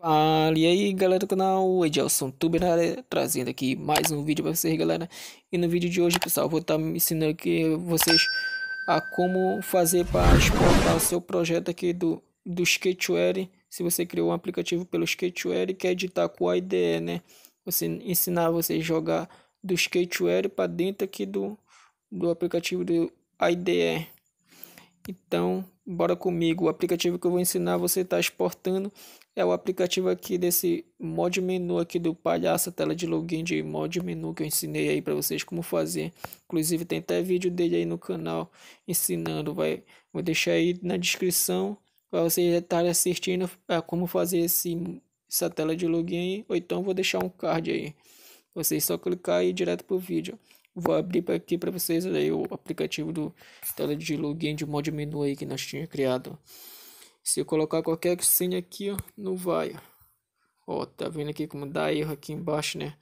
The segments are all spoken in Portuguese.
Fala e aí galera do canal, Edelson é Tube na área, trazendo aqui mais um vídeo para vocês galera E no vídeo de hoje pessoal, vou estar tá me ensinando aqui vocês a como fazer para exportar o seu projeto aqui do, do Sketchware Se você criou um aplicativo pelo Sketchware e quer editar com a IDE né Você ensinar você jogar do Sketchware para dentro aqui do, do aplicativo do IDE então, bora comigo. O aplicativo que eu vou ensinar você está exportando é o aplicativo aqui desse mod menu aqui do palhaço, tela de login de mod menu que eu ensinei aí para vocês como fazer. Inclusive tem até vídeo dele aí no canal ensinando, vai vou deixar aí na descrição para vocês estarem tá assistindo a é, como fazer esse essa tela de login ou então vou deixar um card aí. Vocês só clicar e ir direto para o vídeo. Vou abrir aqui para vocês aí o aplicativo do tela de login de modo menu aí que nós tínhamos criado. Se eu colocar qualquer senha aqui, ó, não vai. Ó, tá vendo aqui como dá erro aqui embaixo, né?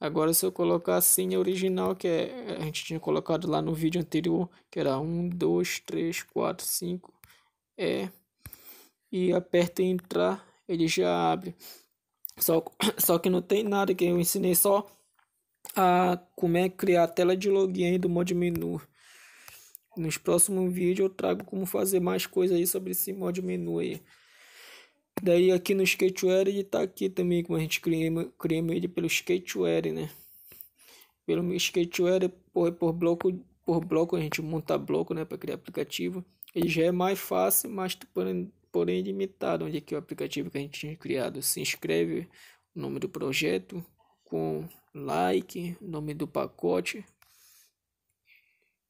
Agora se eu colocar a senha original que é, a gente tinha colocado lá no vídeo anterior, que era 1 2 3 4 5 é e aperta em entrar, ele já abre. Só, só que não tem nada que eu ensinei só a como é criar a tela de login do mod menu. Nos próximos vídeos eu trago como fazer mais coisas aí sobre esse mod menu aí. Daí aqui no Skateware ele tá aqui também, como a gente cria cria ele pelo Skateware, né? Pelo Skateware, por, por bloco por bloco, a gente monta bloco, né, para criar aplicativo. Ele já é mais fácil, mas tu, porém limitado, onde aqui é o aplicativo que a gente tinha criado se inscreve, o nome do projeto, com like, nome do pacote.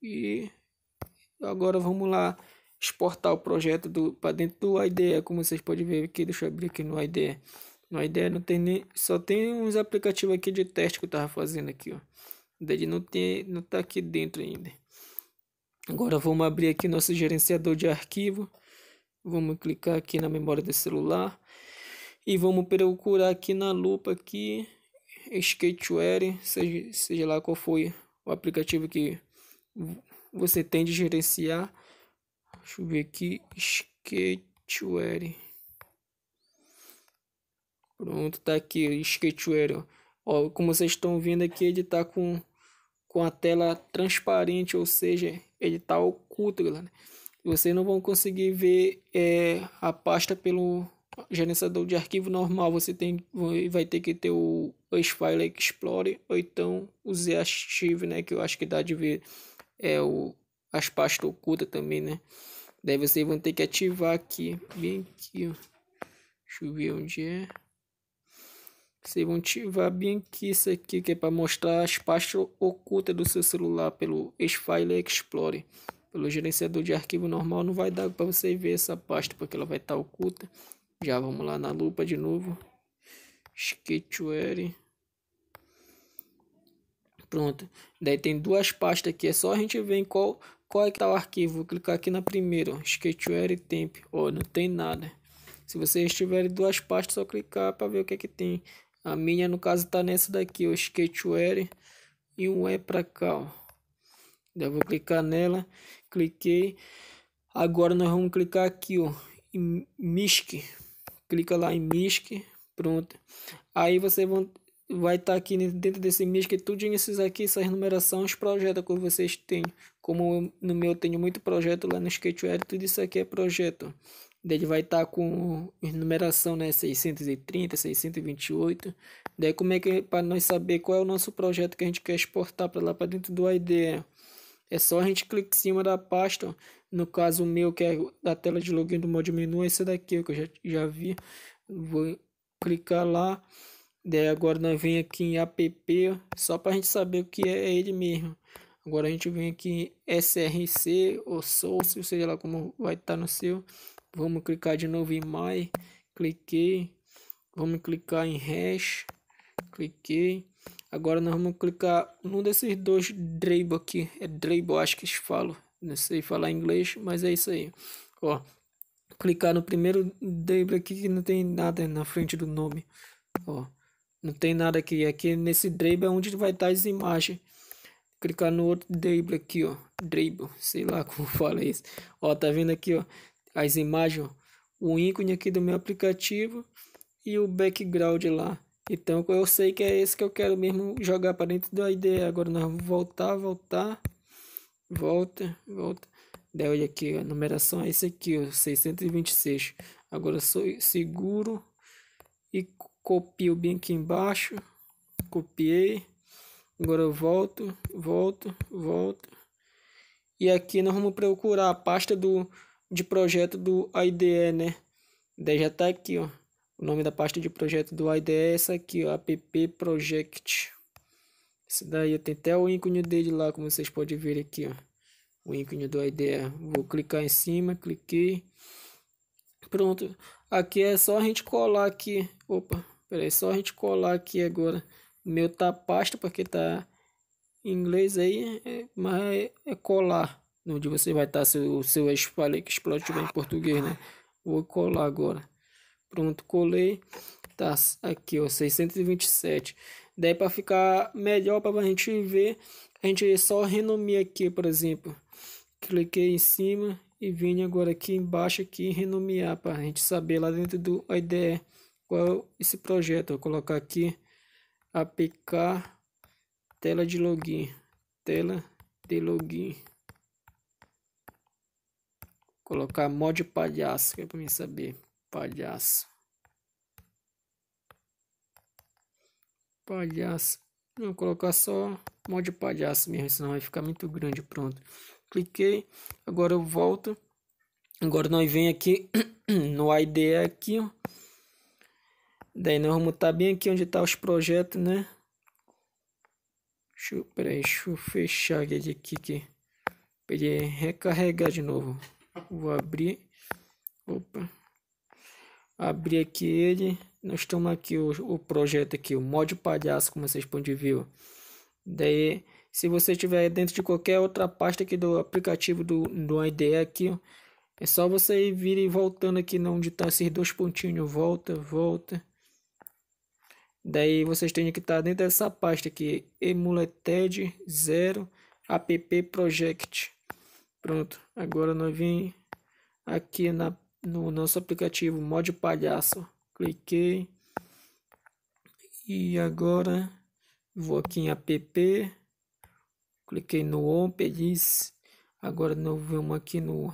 E agora vamos lá exportar o projeto do para dentro do IDE, como vocês podem ver aqui, deixa eu abrir aqui no IDE. No IDE não tem nem, só tem uns aplicativos aqui de teste que eu estava fazendo aqui, ó. Ele não tem, não está aqui dentro ainda. Agora vamos abrir aqui nosso gerenciador de arquivo. Vamos clicar aqui na memória do celular e vamos procurar aqui na lupa aqui Skateware, seja, seja lá qual foi o aplicativo que você tem de gerenciar. Deixa eu ver aqui, Skateware. Pronto, tá aqui, Skateware. Ó. como vocês estão vendo aqui, ele tá com, com a tela transparente, ou seja, ele tá oculto, galera vocês não vão conseguir ver é, a pasta pelo gerenciador de arquivo normal. Você tem, vai ter que ter o File Explorer ou então o Z Archive, né? Que eu acho que dá de ver é, o, as pastas ocultas também, né? Daí vocês vão ter que ativar aqui, bem aqui, ó. Deixa eu ver onde é. Vocês vão ativar bem aqui isso aqui, que é para mostrar as pastas ocultas do seu celular pelo File Explorer. Pelo gerenciador de arquivo normal não vai dar para você ver essa pasta porque ela vai estar tá oculta. Já vamos lá na lupa de novo. Sketchware. Pronto. Daí tem duas pastas aqui. É só a gente ver em qual, qual é que tá o arquivo. Vou clicar aqui na primeira. Ó. Sketchware Temp. Ó, não tem nada. Se vocês tiverem duas pastas, só clicar para ver o que é que tem. A minha, no caso, tá nessa daqui. O Sketchware. E um é para cá, ó. Eu vou clicar nela, cliquei. Agora nós vamos clicar aqui, ó, em MISC. Clica lá em MISC, pronto. Aí você vão, vai estar tá aqui dentro desse MISC, tudo esses aqui, essas numerações, projetos que vocês têm. Como eu, no meu eu tenho muito projeto lá no Sketchware, tudo isso aqui é projeto. ele vai estar tá com numeração né, 630, 628. Daí como é que é para nós saber qual é o nosso projeto que a gente quer exportar para lá para dentro do IDE. É só a gente clicar em cima da pasta, no caso o meu que é da tela de login do modo menu, é esse daqui que eu já, já vi. Vou clicar lá, daí agora nós vem aqui em app, só para a gente saber o que é ele mesmo. Agora a gente vem aqui em SRC ou Source, seja lá como vai estar tá no seu. Vamos clicar de novo em My, cliquei. Vamos clicar em Hash, cliquei. Agora nós vamos clicar num desses dois Dribble aqui. É Dribble, acho que eles falam. Não sei falar inglês, mas é isso aí. Ó, clicar no primeiro Dribble aqui que não tem nada na frente do nome. Ó, não tem nada aqui. Aqui nesse Dribble é onde vai estar as imagens. Clicar no outro Dribble aqui, ó. Dribble, sei lá como fala isso. Ó, tá vendo aqui, ó. As imagens, ó. O ícone aqui do meu aplicativo e o background lá. Então eu sei que é esse que eu quero mesmo jogar para dentro da ideia. Agora nós vamos voltar, voltar, volta, volta. Daí olha aqui, a numeração é esse aqui, ó, 626. Agora sou seguro e copio bem aqui embaixo. Copiei. Agora eu volto, volto, volto. E aqui nós vamos procurar a pasta do, de projeto do IDE, né? Daí já tá aqui, ó. O nome da pasta de projeto do IDE é essa aqui, ó, app project. Esse daí tem até o ícone dele lá, como vocês podem ver aqui, ó. O ícone do IDE. É. Vou clicar em cima, cliquei. Pronto. Aqui é só a gente colar aqui. Opa, peraí, só a gente colar aqui agora. O meu tá pasta, porque tá em inglês aí, é, mas é, é colar. Onde você vai estar tá, se o seu, seu espalho que explode em português, né? Vou colar agora. Pronto, colei. Tá aqui, ó, 627. Daí para ficar melhor para a gente ver, a gente só renomeia aqui, por exemplo. Cliquei em cima e vim agora aqui embaixo aqui renomear para a gente saber lá dentro do IDE qual é esse projeto. Vou colocar aqui APK tela de login, tela de login. colocar mod palhaço, que é para mim saber. Palhaço. Palhaço. Vou colocar só mod palhaço mesmo, senão vai ficar muito grande. Pronto. Cliquei. Agora eu volto. Agora nós vem aqui no IDE aqui, ó. Daí nós vamos estar bem aqui onde tá os projetos, né? Deixa eu, peraí, deixa eu fechar aqui, aqui, aqui. ele recarregar de novo. Vou abrir. Opa abrir aqui ele. Nós temos aqui o, o projeto aqui, o mod palhaço, como vocês podem ver. Daí, se você tiver dentro de qualquer outra pasta aqui do aplicativo do, do IDE aqui, ó, é só você vir e voltando aqui né, onde está esses dois pontinhos, volta, volta. Daí vocês têm que estar tá dentro dessa pasta aqui, emuleted 0 app project. Pronto, agora nós vim aqui na no nosso aplicativo Mod Palhaço. Cliquei. E agora vou aqui em app. Cliquei no OpenIS. Agora nós vamos aqui no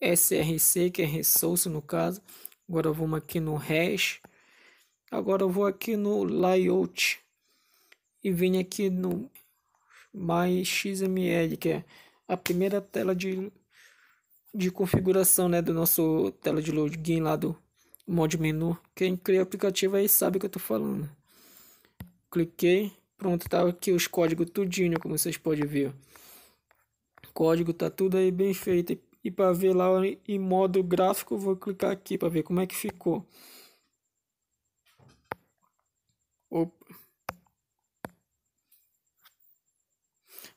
SRC, que é Resource no caso. Agora vamos aqui no Hash. Agora eu vou aqui no Layout. E vim aqui no mais XML, que é a primeira tela de de configuração né, do nosso tela de login lá do mod menu. Quem cria aplicativo aí sabe o que eu tô falando. Cliquei, pronto, tá aqui os códigos tudinho, como vocês podem ver. O código tá tudo aí bem feito. E para ver lá em modo gráfico, vou clicar aqui para ver como é que ficou. Opa.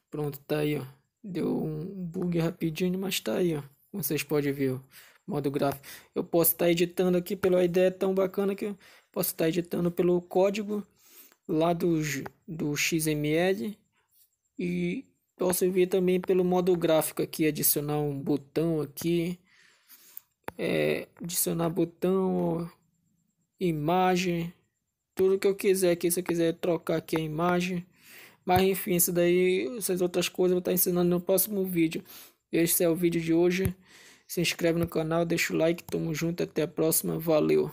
Pronto, tá aí, ó. Deu um bug rapidinho, mas tá aí, ó. Como vocês podem ver, modo gráfico. Eu posso estar tá editando aqui pela ideia tão bacana que eu posso estar tá editando pelo código lá do, do XML e posso vir também pelo modo gráfico aqui, adicionar um botão aqui, é, adicionar botão, imagem, tudo que eu quiser aqui, se eu quiser trocar aqui a imagem, mas enfim, isso daí, essas outras coisas eu vou estar ensinando no próximo vídeo. Este é o vídeo de hoje. Se inscreve no canal, deixa o like, tamo junto, até a próxima, valeu!